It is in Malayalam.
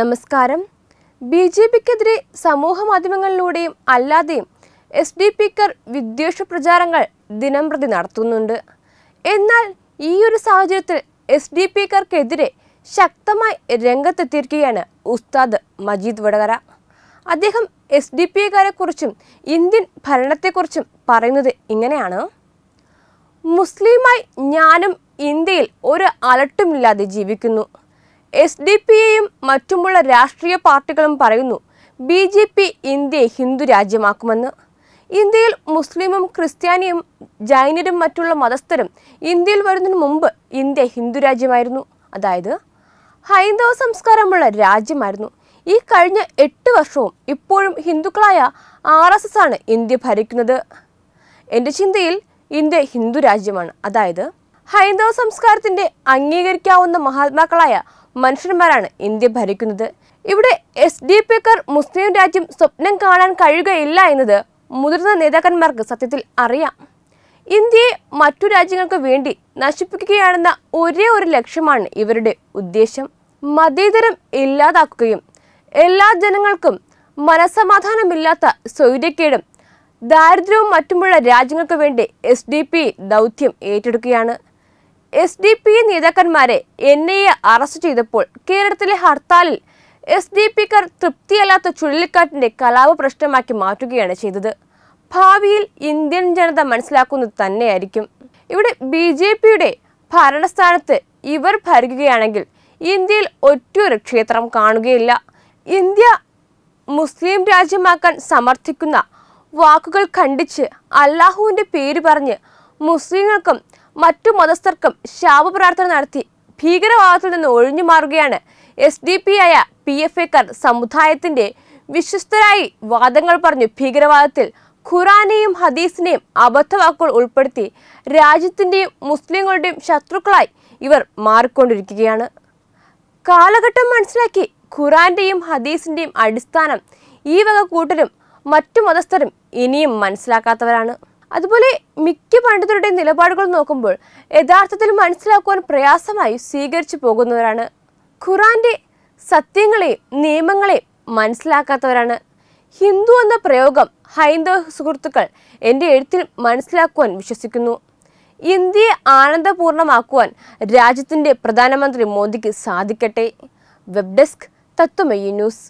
നമസ്കാരം ബി ജെ പിക്കെതിരെ സമൂഹമാധ്യമങ്ങളിലൂടെയും അല്ലാതെയും എസ് ഡി പിക്കർ വിദ്വേഷ പ്രചാരങ്ങൾ ദിനംപ്രതി നടത്തുന്നുണ്ട് എന്നാൽ ഈ ഒരു സാഹചര്യത്തിൽ എസ് ഡി പിക്കർക്കെതിരെ ശക്തമായി രംഗത്തെത്തിയിരിക്കുകയാണ് ഉസ്താദ് മജീദ് വടകര അദ്ദേഹം എസ് ഡി പിക്കാരെക്കുറിച്ചും ഇന്ത്യൻ ഭരണത്തെക്കുറിച്ചും പറയുന്നത് ഇങ്ങനെയാണ് മുസ്ലിമായി ഞാനും ഇന്ത്യയിൽ ഒരു അലട്ടുമില്ലാതെ ജീവിക്കുന്നു എസ് ഡി പി എയും മറ്റുമുള്ള രാഷ്ട്രീയ പാർട്ടികളും പറയുന്നു ബി ജെ പി ഇന്ത്യയെ ഹിന്ദു രാജ്യമാക്കുമെന്ന് ഇന്ത്യയിൽ മുസ്ലിമും ക്രിസ്ത്യാനിയും ജൈനരും മറ്റുള്ള മതസ്ഥരും ഇന്ത്യയിൽ വരുന്നതിന് മുമ്പ് ഇന്ത്യ ഹിന്ദു രാജ്യമായിരുന്നു അതായത് ഹൈന്ദവ സംസ്കാരമുള്ള രാജ്യമായിരുന്നു ഈ കഴിഞ്ഞ എട്ട് വർഷവും ഇപ്പോഴും ഹിന്ദുക്കളായ ആർ എസ് എസ് ആണ് ഇന്ത്യ ഭരിക്കുന്നത് എൻ്റെ ചിന്തയിൽ ഇന്ത്യ ഹിന്ദു രാജ്യമാണ് അതായത് ഹൈന്ദവ സംസ്കാരത്തിൻ്റെ അംഗീകരിക്കാവുന്ന മഹാത്മാക്കളായ മനുഷ്യന്മാരാണ് ഇന്ത്യ ഭരിക്കുന്നത് ഇവിടെ എസ് ഡി കാർ മുസ്ലിം രാജ്യം സ്വപ്നം കാണാൻ കഴിയുകയില്ല എന്നത് മുതിർന്ന നേതാക്കന്മാർക്ക് സത്യത്തിൽ അറിയാം ഇന്ത്യയെ മറ്റു രാജ്യങ്ങൾക്ക് വേണ്ടി നശിപ്പിക്കുകയാണെന്ന ഒരേ ഒരു ലക്ഷ്യമാണ് ഇവരുടെ ഉദ്ദേശം മതേതരം ഇല്ലാതാക്കുകയും എല്ലാ ജനങ്ങൾക്കും മനസമാധാനമില്ലാത്ത സ്വൈര്യക്കേടും ദാരിദ്ര്യവും മറ്റുമുള്ള രാജ്യങ്ങൾക്ക് വേണ്ടി എസ് ഡി പി ദൗത്യം ഏറ്റെടുക്കുകയാണ് എസ് ഡി പി നേതാക്കന്മാരെ എൻ ഐ എ അറസ്റ്റ് ചെയ്തപ്പോൾ കേരളത്തിലെ ഹർത്താലിൽ എസ് ഡി കാർ തൃപ്തിയല്ലാത്ത ചുഴലിക്കാറ്റിന്റെ കലാപ പ്രശ്നമാക്കി മാറ്റുകയാണ് ചെയ്തത് ഭാവിയിൽ ഇന്ത്യൻ ജനത മനസ്സിലാക്കുന്നത് തന്നെയായിരിക്കും ഇവിടെ ബി ജെ പിയുടെ ഭരണസ്ഥാനത്ത് ഇവർ ഭരിക്കുകയാണെങ്കിൽ ഇന്ത്യയിൽ ഒറ്റൊരു ക്ഷേത്രം കാണുകയില്ല ഇന്ത്യ മുസ്ലിം രാജ്യമാക്കാൻ സമർത്ഥിക്കുന്ന വാക്കുകൾ ഖണ്ഡിച്ച് അല്ലാഹുവിൻ്റെ പേര് പറഞ്ഞ് മുസ്ലിങ്ങൾക്കും മറ്റു മതസ്ഥർക്കും ശാപപ്രാർത്ഥന നടത്തി ഭീകരവാദത്തിൽ നിന്ന് ഒഴിഞ്ഞു മാറുകയാണ് എസ് ഡി പി ആയ പി എഫ് എക്കാർ സമുദായത്തിന്റെ വിശ്വസ്തരായി വാദങ്ങൾ പറഞ്ഞു ഭീകരവാദത്തിൽ ഖുറാനെയും ഹദീസിനെയും അബദ്ധവാക്കുകൾ ഉൾപ്പെടുത്തി രാജ്യത്തിൻ്റെയും മുസ്ലിങ്ങളുടെയും ശത്രുക്കളായി ഇവർ മാറിക്കൊണ്ടിരിക്കുകയാണ് കാലഘട്ടം മനസ്സിലാക്കി ഖുറാന്റെയും ഹദീസിന്റെയും അടിസ്ഥാനം ഈ വക കൂട്ടരും മറ്റു മതസ്ഥരും ഇനിയും മനസ്സിലാക്കാത്തവരാണ് അതുപോലെ മിക്ക പണ്ഡിതരുടെ നിലപാടുകൾ നോക്കുമ്പോൾ യഥാർത്ഥത്തിൽ മനസ്സിലാക്കുവാൻ പ്രയാസമായി സ്വീകരിച്ചു പോകുന്നവരാണ് ഖുറാന്റെ സത്യങ്ങളെയും നിയമങ്ങളെയും മനസ്സിലാക്കാത്തവരാണ് ഹിന്ദു എന്ന പ്രയോഗം ഹൈന്ദവ സുഹൃത്തുക്കൾ എൻ്റെ എഴുത്തിൽ മനസ്സിലാക്കുവാൻ വിശ്വസിക്കുന്നു ഇന്ത്യയെ ആനന്ദപൂർണമാക്കുവാൻ രാജ്യത്തിൻ്റെ പ്രധാനമന്ത്രി മോദിക്ക് സാധിക്കട്ടെ വെബ് ഡെസ്ക് തത്വമയി ന്യൂസ്